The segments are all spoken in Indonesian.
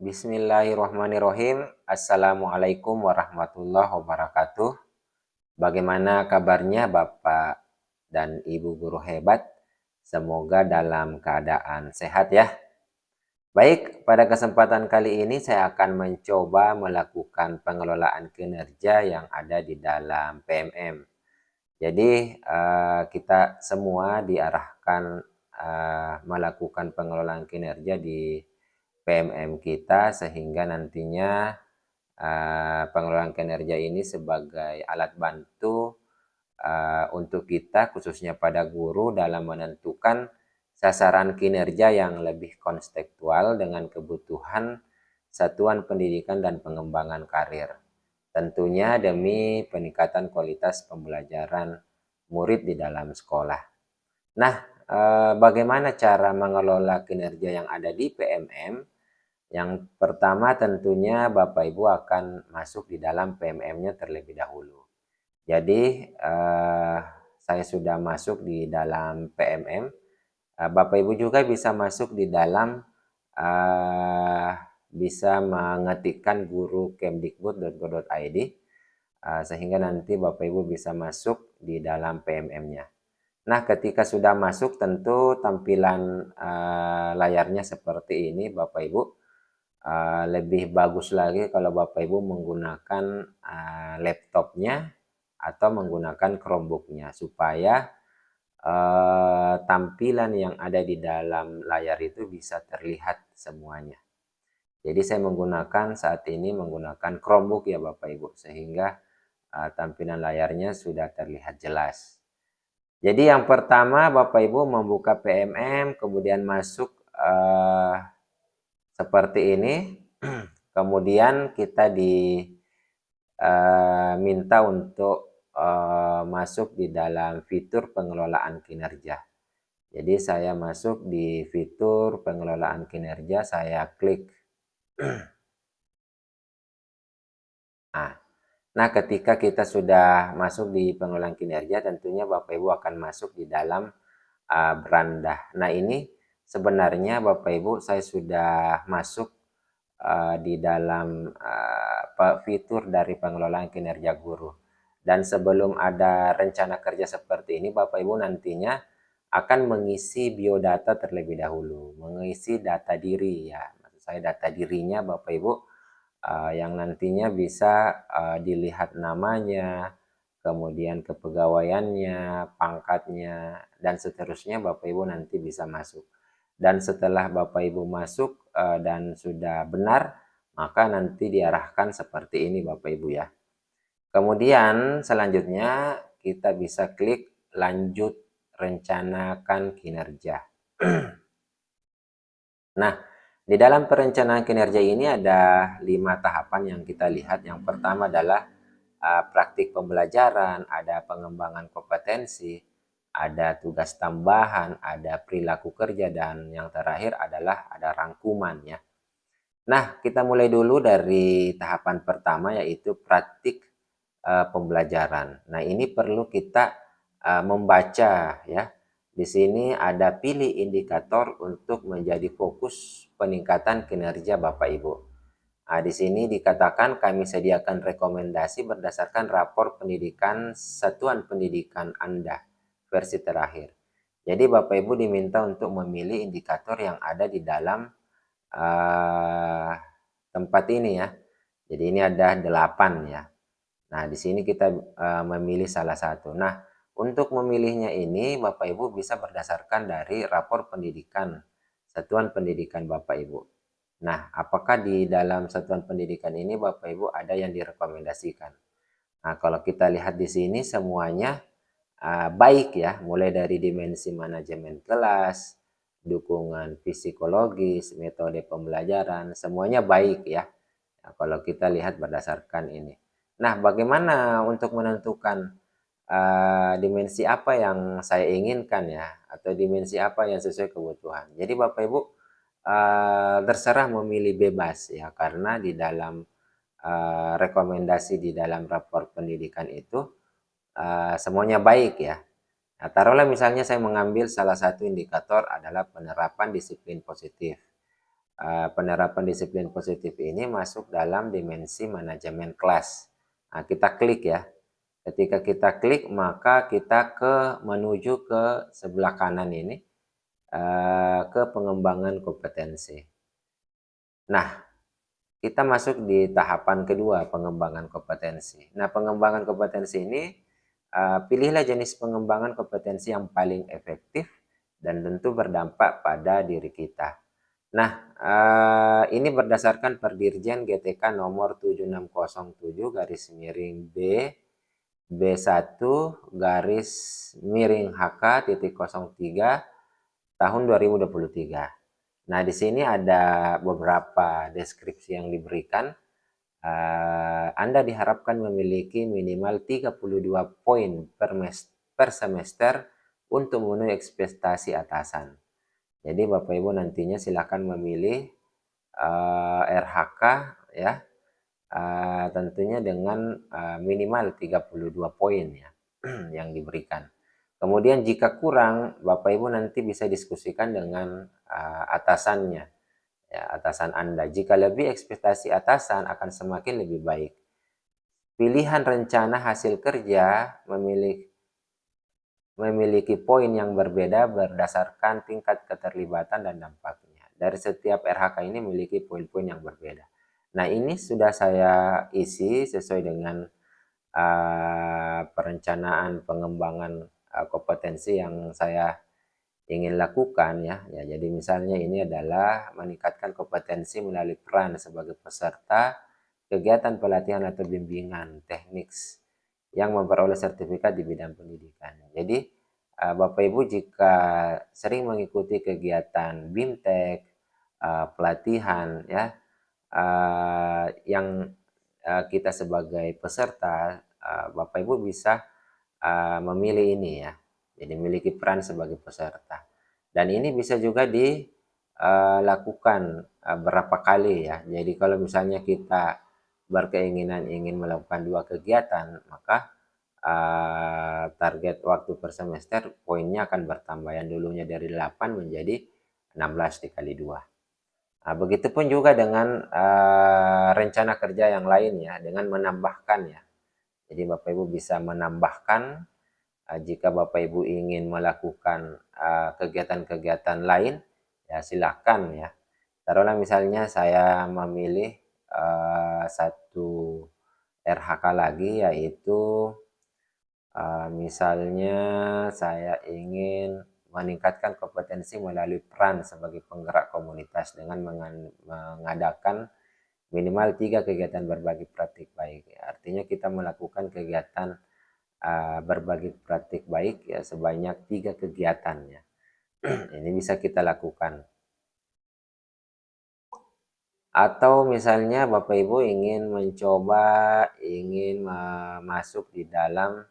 Bismillahirrahmanirrahim. Assalamualaikum warahmatullahi wabarakatuh. Bagaimana kabarnya Bapak dan Ibu guru hebat? Semoga dalam keadaan sehat ya. Baik, pada kesempatan kali ini saya akan mencoba melakukan pengelolaan kinerja yang ada di dalam PMM. Jadi eh, kita semua diarahkan eh, melakukan pengelolaan kinerja di PMM kita sehingga nantinya uh, pengelolaan kinerja ini sebagai alat bantu uh, untuk kita khususnya pada guru dalam menentukan sasaran kinerja yang lebih konstektual dengan kebutuhan satuan pendidikan dan pengembangan karir. Tentunya demi peningkatan kualitas pembelajaran murid di dalam sekolah. Nah, eh, bagaimana cara mengelola kinerja yang ada di PMM? Yang pertama tentunya Bapak Ibu akan masuk di dalam PMM-nya terlebih dahulu. Jadi eh, saya sudah masuk di dalam PMM. Eh, Bapak Ibu juga bisa masuk di dalam eh, bisa mengetikkan guru kemdikbud.go.id eh, sehingga nanti Bapak Ibu bisa masuk di dalam PMM-nya. Nah, ketika sudah masuk tentu tampilan eh, layarnya seperti ini Bapak Ibu uh, lebih bagus lagi kalau Bapak Ibu menggunakan uh, laptopnya atau menggunakan Chromebooknya supaya uh, tampilan yang ada di dalam layar itu bisa terlihat semuanya. Jadi saya menggunakan saat ini menggunakan Chromebook ya Bapak Ibu sehingga uh, tampilan layarnya sudah terlihat jelas. Jadi yang pertama Bapak Ibu membuka PMM kemudian masuk uh, seperti ini. Kemudian kita diminta eh, uh, untuk uh, masuk di dalam fitur pengelolaan kinerja. Jadi saya masuk di fitur pengelolaan kinerja, saya klik. Nah, nah ketika kita sudah masuk di pengelolaan kinerja, tentunya Bapak Ibu akan masuk di dalam uh, eh, beranda. Nah ini sebenarnya Bapak Ibu saya sudah masuk uh, di dalam uh, fitur dari pengelolaan kinerja guru. Dan sebelum ada rencana kerja seperti ini Bapak Ibu nantinya akan mengisi biodata terlebih dahulu, mengisi data diri ya. Maksud saya data dirinya Bapak Ibu uh, yang nantinya bisa uh, dilihat namanya, kemudian kepegawaiannya, pangkatnya dan seterusnya Bapak Ibu nanti bisa masuk dan setelah Bapak Ibu masuk eh, dan sudah benar maka nanti diarahkan seperti ini Bapak Ibu ya. Kemudian selanjutnya kita bisa klik lanjut rencanakan kinerja. nah, di dalam perencanaan kinerja ini ada lima tahapan yang kita lihat. Yang pertama adalah uh, praktik pembelajaran, ada pengembangan kompetensi, ada tugas tambahan, ada perilaku kerja, dan yang terakhir adalah ada rangkuman ya. Nah, kita mulai dulu dari tahapan pertama yaitu praktik e, pembelajaran. Nah, ini perlu kita e, membaca ya. Di sini ada pilih indikator untuk menjadi fokus peningkatan kinerja Bapak Ibu. Nah, di sini dikatakan kami sediakan rekomendasi berdasarkan rapor pendidikan satuan pendidikan Anda versi terakhir. Jadi Bapak Ibu diminta untuk memilih indikator yang ada di dalam uh, tempat ini ya. Jadi ini ada 8 ya. Nah, di sini kita uh, memilih salah satu. Nah, untuk memilihnya ini Bapak Ibu bisa berdasarkan dari rapor pendidikan satuan pendidikan Bapak Ibu. Nah, apakah di dalam satuan pendidikan ini Bapak Ibu ada yang direkomendasikan? Nah, kalau kita lihat di sini semuanya Ah, baik ya, mulai dari dimensi manajemen kelas, dukungan psikologis, metode pembelajaran, semuanya baik ya. Nah, kalau kita lihat berdasarkan ini. Nah, bagaimana untuk menentukan uh, dimensi apa yang saya inginkan ya, atau dimensi apa yang sesuai kebutuhan. Jadi Bapak Ibu uh, terserah memilih bebas ya, karena di dalam uh, rekomendasi di dalam rapor pendidikan itu Eh, semuanya baik ya. Nah, taruhlah misalnya saya mengambil salah satu indikator adalah penerapan disiplin positif. Uh, penerapan disiplin positif ini masuk dalam dimensi manajemen kelas. Nah, kita klik ya. Ketika kita klik maka kita ke menuju ke sebelah kanan ini uh, ke pengembangan kompetensi. Nah, kita masuk di tahapan kedua pengembangan kompetensi. Nah, pengembangan kompetensi ini Eh, pilihlah jenis pengembangan kompetensi yang paling efektif dan tentu berdampak pada diri kita. Nah, eh, ini berdasarkan Perdirjen GTK nomor 7607 garis miring B B1 garis miring HK titik 03 tahun 2023. Nah, di sini ada beberapa deskripsi yang diberikan. Eh, anda diharapkan memiliki minimal 32 poin per, per semester untuk memenuhi ekspektasi atasan. Jadi Bapak Ibu nantinya silakan memilih uh, eh, RHK ya. Uh, tentunya dengan uh, minimal 32 poin ya yang diberikan. Kemudian jika kurang, Bapak Ibu nanti bisa diskusikan dengan uh, atasannya, ya, atasan Anda. Jika lebih ekspektasi atasan akan semakin lebih baik. Pilihan rencana hasil kerja memiliki memiliki poin yang berbeda berdasarkan tingkat keterlibatan dan dampaknya. Dari setiap RHK ini memiliki poin-poin yang berbeda. Nah, ini sudah saya isi sesuai dengan uh, perencanaan pengembangan uh, kompetensi yang saya ingin lakukan ya. ya. Jadi misalnya ini adalah meningkatkan kompetensi melalui peran sebagai peserta kegiatan pelatihan atau bimbingan teknik yang memperoleh sertifikat di bidang pendidikan. Jadi, eh, Bapak Ibu jika sering mengikuti kegiatan BIMTEK, eh, pelatihan ya eh, yang kita sebagai peserta, Bapak Ibu bisa memilih ini ya. Jadi memiliki peran sebagai peserta. Dan ini bisa juga dilakukan berapa kali ya. Jadi kalau misalnya kita berkeinginan ingin melakukan dua kegiatan, maka uh, target waktu per semester poinnya akan bertambah yang dulunya dari 8 menjadi 16 dikali 2. Nah, begitupun juga dengan uh, rencana kerja yang lain ya dengan menambahkan ya. Jadi Bapak Ibu bisa menambahkan uh, jika Bapak Ibu ingin melakukan kegiatan-kegiatan uh, lain ya silahkan ya. Taruhlah misalnya saya memilih Eh, satu RHK lagi yaitu uh, misalnya saya ingin meningkatkan kompetensi melalui peran sebagai penggerak komunitas dengan mengadakan minimal tiga kegiatan berbagi praktik baik. Artinya kita melakukan kegiatan uh, berbagi praktik baik ya sebanyak tiga kegiatannya. Ini bisa kita lakukan atau misalnya Bapak Ibu ingin mencoba ingin masuk di dalam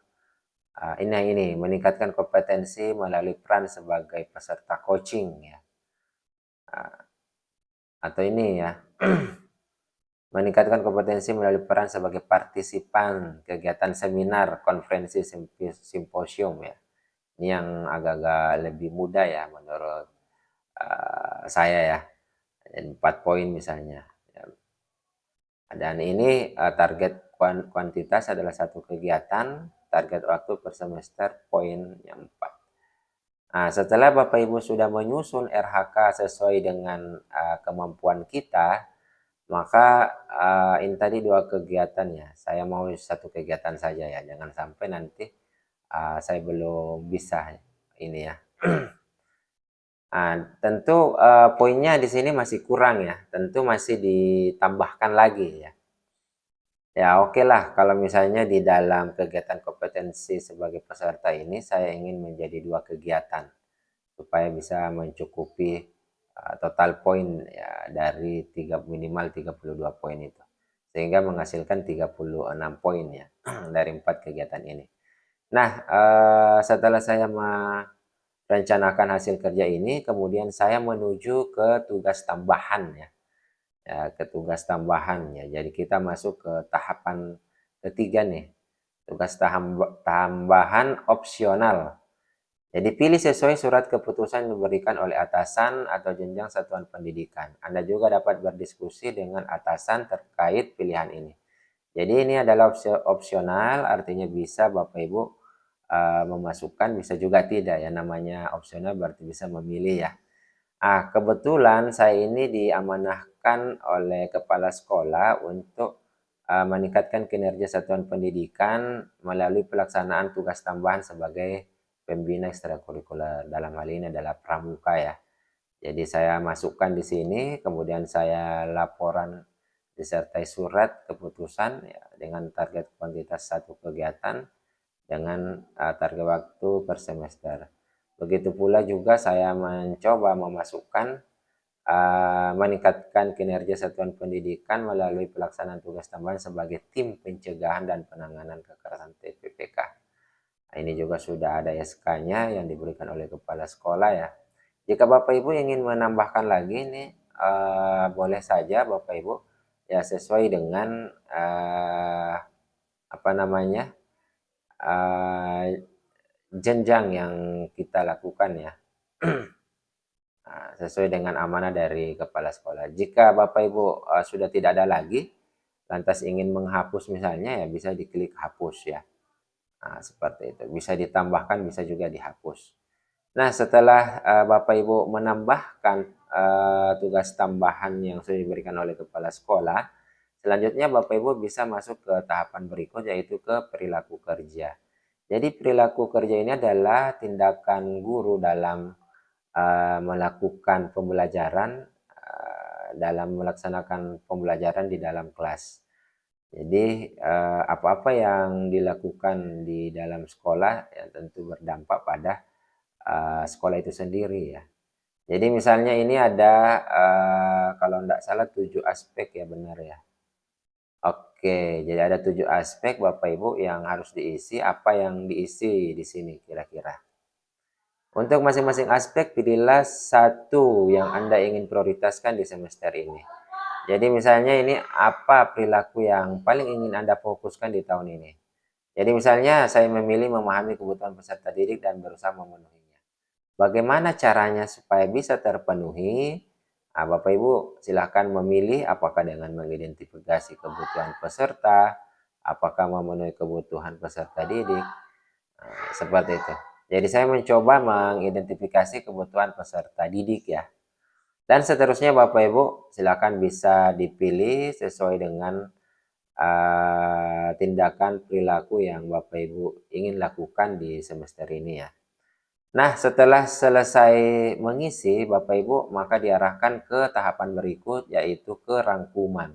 uh, ini ini meningkatkan kompetensi melalui peran sebagai peserta coaching ya ah, atau ini ya meningkatkan kompetensi melalui peran sebagai partisipan kegiatan seminar konferensi simposium ya ini yang agak-agak lebih mudah ya menurut uh, saya ya empat poin misalnya ya. dan ini eh, target kuantitas adalah satu kegiatan target waktu per semester poin yang 4 nah, setelah Bapak Ibu sudah menyusun RHK sesuai dengan uh, kemampuan kita maka uh, ini tadi dua kegiatan ya saya mau satu kegiatan saja ya jangan sampai nanti uh, saya belum bisa ini ya Nah, tentu uh, poinnya di sini masih kurang ya, tentu masih ditambahkan lagi ya. Ya oke okay lah kalau misalnya di dalam kegiatan kompetensi sebagai peserta ini saya ingin menjadi dua kegiatan supaya bisa mencukupi uh, total poin ya, dari tiga, minimal 32 poin itu. Sehingga menghasilkan 36 poin ya dari empat kegiatan ini. Nah uh, setelah saya rencanakan hasil kerja ini, kemudian saya menuju ke tugas tambahan ya, ya ke tugas tambahan ya. Jadi kita masuk ke tahapan ketiga nih, tugas tambahan opsional. Jadi pilih sesuai surat keputusan yang diberikan oleh atasan atau jenjang satuan pendidikan. Anda juga dapat berdiskusi dengan atasan terkait pilihan ini. Jadi ini adalah opsi opsional, artinya bisa Bapak Ibu Eh, memasukkan bisa juga tidak ya namanya opsional berarti bisa memilih ya ah kebetulan saya ini diamanahkan oleh kepala sekolah untuk uh, meningkatkan kinerja satuan pendidikan melalui pelaksanaan tugas tambahan sebagai pembina ekstrakurikuler dalam hal ini adalah pramuka ya jadi saya masukkan di sini kemudian saya laporan disertai surat keputusan ya, dengan target kuantitas satu kegiatan dengan uh, target waktu per semester. Begitu pula juga saya mencoba memasukkan uh, meningkatkan kinerja satuan pendidikan melalui pelaksanaan tugas tambahan sebagai tim pencegahan dan penanganan kekerasan TPPK. Nah, ini juga sudah ada SK-nya yang diberikan oleh kepala sekolah ya. Jika Bapak Ibu ingin menambahkan lagi nih uh, boleh saja Bapak Ibu ya sesuai dengan uh, apa namanya Ah, jenjang yang kita lakukan ya ah, sesuai dengan amanah dari kepala sekolah. Jika Bapak Ibu ah, sudah tidak ada lagi, lantas ingin menghapus misalnya ya bisa diklik hapus ya. Nah, seperti itu. Bisa ditambahkan, bisa juga dihapus. Nah, setelah Bapak Ibu menambahkan tugas tambahan yang sudah diberikan oleh kepala sekolah, Selanjutnya Bapak Ibu bisa masuk ke tahapan berikut yaitu ke perilaku kerja. Jadi perilaku kerja ini adalah tindakan guru dalam uh, melakukan pembelajaran uh, dalam melaksanakan pembelajaran di dalam kelas. Jadi eh, apa-apa uh, yang dilakukan di dalam sekolah ya tentu berdampak pada uh, sekolah itu sendiri ya. Jadi misalnya ini ada uh, kalau tidak salah tujuh aspek ya benar ya Oke, jadi ada tujuh aspek Bapak Ibu yang harus diisi, apa yang diisi di sini kira-kira. Untuk masing-masing aspek pilihlah satu yang Anda ingin prioritaskan di semester ini. Jadi misalnya ini apa perilaku yang paling ingin Anda fokuskan di tahun ini. Jadi misalnya saya memilih memahami kebutuhan peserta didik dan berusaha memenuhinya. Bagaimana caranya supaya bisa terpenuhi? Nah, Bapak Ibu silahkan memilih apakah dengan mengidentifikasi kebutuhan peserta, apakah memenuhi kebutuhan peserta didik, nah, seperti itu. Jadi saya mencoba mengidentifikasi kebutuhan peserta didik ya. Dan seterusnya Bapak Ibu silahkan bisa dipilih sesuai dengan uh, tindakan perilaku yang Bapak Ibu ingin lakukan di semester ini ya. Nah, setelah selesai mengisi, Bapak Ibu, maka diarahkan ke tahapan berikut, yaitu ke rangkuman.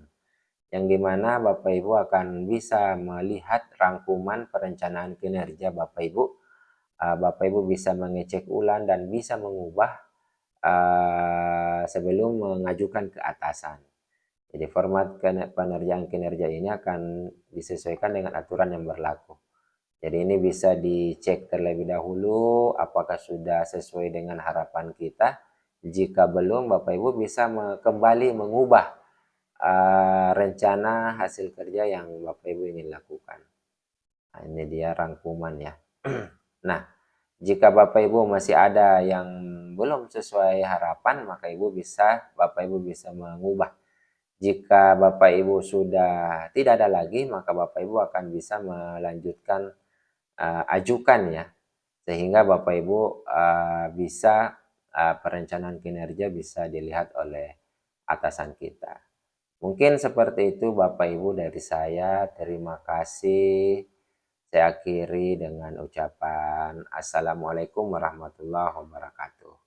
Yang dimana Bapak Ibu akan bisa melihat rangkuman perencanaan kinerja Bapak Ibu. Ah, Bapak Ibu bisa mengecek ulang dan bisa mengubah ah, sebelum mengajukan ke atasan. Jadi format penerjaan kinerja ini akan disesuaikan dengan aturan yang berlaku. Jadi ini bisa dicek terlebih dahulu apakah sudah sesuai dengan harapan kita. Jika belum, Bapak Ibu bisa kembali mengubah uh, rencana hasil kerja yang Bapak Ibu ingin lakukan. Nah, ini dia rangkuman ya. nah, jika Bapak Ibu masih ada yang belum sesuai harapan, maka Ibu bisa Bapak Ibu bisa mengubah. Jika Bapak Ibu sudah tidak ada lagi, maka Bapak Ibu akan bisa melanjutkan uh, ajukan ya sehingga Bapak Ibu uh, bisa uh, perencanaan kinerja bisa dilihat oleh atasan kita. Mungkin seperti itu Bapak Ibu dari saya. Terima kasih. Saya akhiri dengan ucapan Assalamualaikum warahmatullahi wabarakatuh.